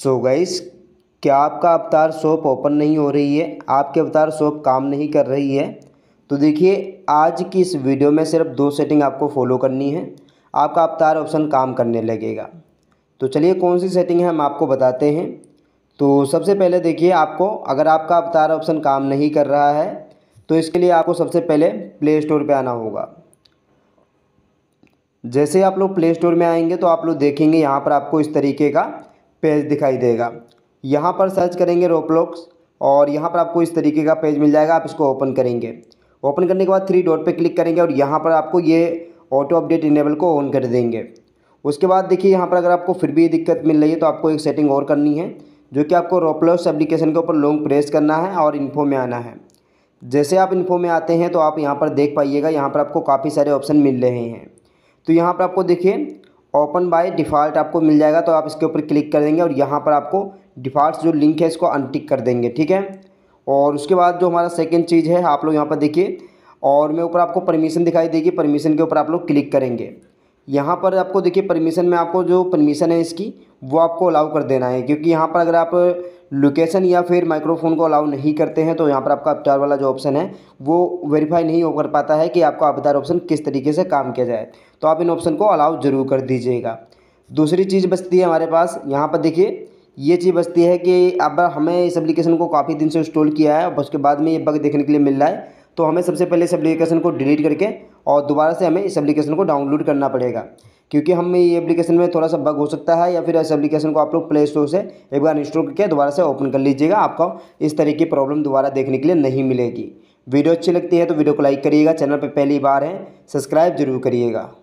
so guys क्या आपका अवतार शॉप ओपन नहीं हो रही है आपके अवतार शॉप काम नहीं कर रही है तो देखिए आज की इस वीडियो में सिर्फ दो सेटिंग आपको फॉलो करनी है आपका अवतार ऑप्शन काम करने लगेगा तो चलिए कौन सी सेटिंग है हम आपको बताते हैं तो सबसे पहले देखिए आपको अगर आपका अवतार ऑप्शन काम नहीं कर रहा है तो इसके लिए आपको सबसे पहले प्ले स्टोर पर आना होगा जैसे आप लोग प्ले स्टोर में आएंगे तो आप लोग देखेंगे यहाँ पर आपको इस तरीके का पेज दिखाई देगा यहाँ पर सर्च करेंगे रोपलॉक्स और यहाँ पर आपको इस तरीके का पेज मिल जाएगा आप इसको ओपन करेंगे ओपन करने के बाद थ्री डॉट पे क्लिक करेंगे और यहाँ पर आपको ये ऑटो अपडेट इनेबल को ऑन कर देंगे उसके बाद देखिए यहाँ पर अगर आपको फिर भी दिक्कत मिल रही है तो आपको एक सेटिंग और करनी है जो कि आपको रोपलॉक्स एप्लीकेशन के ऊपर लॉन्ग प्रेस करना है और इन्फो में आना है जैसे आप इन्फो में आते हैं तो आप यहाँ पर देख पाइएगा यहाँ पर आपको काफ़ी सारे ऑप्शन मिल रहे हैं तो यहाँ पर आपको देखिए ओपन बाय डिफ़ॉल्ट आपको मिल जाएगा तो आप इसके ऊपर क्लिक कर देंगे और यहाँ पर आपको डिफ़ॉल्ट जो लिंक है इसको अनटिक कर देंगे ठीक है और उसके बाद जो हमारा सेकेंड चीज़ है आप लोग यहाँ पर देखिए और मेरे ऊपर आपको परमिशन दिखाई देगी परमिशन के ऊपर आप लोग क्लिक करेंगे यहाँ पर आपको देखिए परमिशन में आपको जो परमिशन है इसकी वो आपको अलाउ कर देना है क्योंकि यहाँ पर अगर आप लोकेशन या फिर माइक्रोफोन को अलाउ नहीं करते हैं तो यहाँ पर आपका अवतार वाला जो ऑप्शन है वो वेरीफाई नहीं हो कर पाता है कि आपका अवतार ऑप्शन किस तरीके से काम किया जाए तो आप इन ऑप्शन को अलाउ ज़रूर कर दीजिएगा दूसरी चीज़ बचती है हमारे पास यहाँ पर देखिए ये चीज़ बचती है कि अब हमें इस एप्लीकेशन को काफ़ी दिन से इंस्टॉल किया है और उसके बाद में ये बग देखने के लिए मिल रहा है तो हमें सबसे पहले इस एप्लीकेशन को डिलीट करके और दोबारा से हमें इस एप्लीकेशन को डाउनलोड करना पड़ेगा क्योंकि हम ये एप्लीकेशन में थोड़ा सा बग हो सकता है या फिर इस एप्लीकेशन को आप लोग प्ले स्टोर से एक बार इंस्टॉल करके दोबारा से ओपन कर लीजिएगा आपको इस तरह की प्रॉब्लम दोबारा देखने के लिए नहीं मिलेगी वीडियो अच्छी लगती है तो वीडियो को लाइक करिएगा चैनल पर पहली बार है सब्सक्राइब जरूर करिएगा